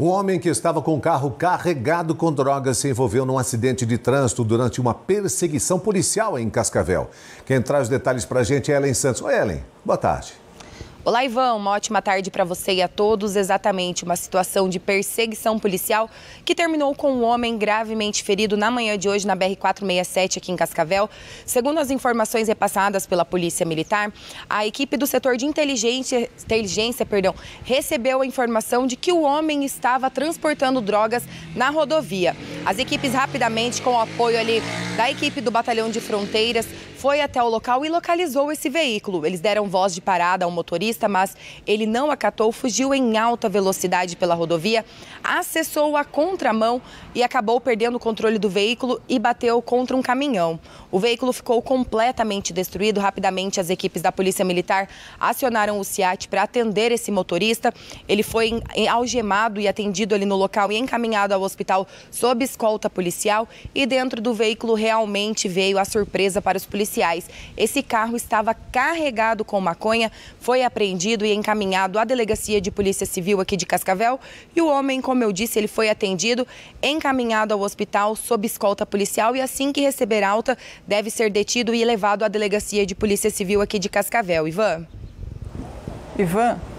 Um homem que estava com o carro carregado com drogas se envolveu num acidente de trânsito durante uma perseguição policial em Cascavel. Quem traz os detalhes para a gente é Ellen Santos. Oi, Ellen. Boa tarde. Olá, Ivan. Uma ótima tarde para você e a todos. Exatamente, uma situação de perseguição policial que terminou com um homem gravemente ferido na manhã de hoje na BR-467 aqui em Cascavel. Segundo as informações repassadas pela Polícia Militar, a equipe do setor de inteligência, inteligência perdão, recebeu a informação de que o homem estava transportando drogas na rodovia. As equipes rapidamente, com o apoio ali da equipe do Batalhão de Fronteiras, foi até o local e localizou esse veículo. Eles deram voz de parada ao motorista, mas ele não acatou, fugiu em alta velocidade pela rodovia, acessou a contramão e acabou perdendo o controle do veículo e bateu contra um caminhão. O veículo ficou completamente destruído. Rapidamente, as equipes da Polícia Militar acionaram o CIAT para atender esse motorista. Ele foi algemado e atendido ali no local e encaminhado ao hospital sob escolta policial e dentro do veículo realmente veio a surpresa para os policiais. Esse carro estava carregado com maconha, foi apreendido e encaminhado à delegacia de Polícia Civil aqui de Cascavel. E o homem, como eu disse, ele foi atendido, encaminhado ao hospital sob escolta policial e assim que receber alta, deve ser detido e levado à delegacia de Polícia Civil aqui de Cascavel. Ivan. Ivan,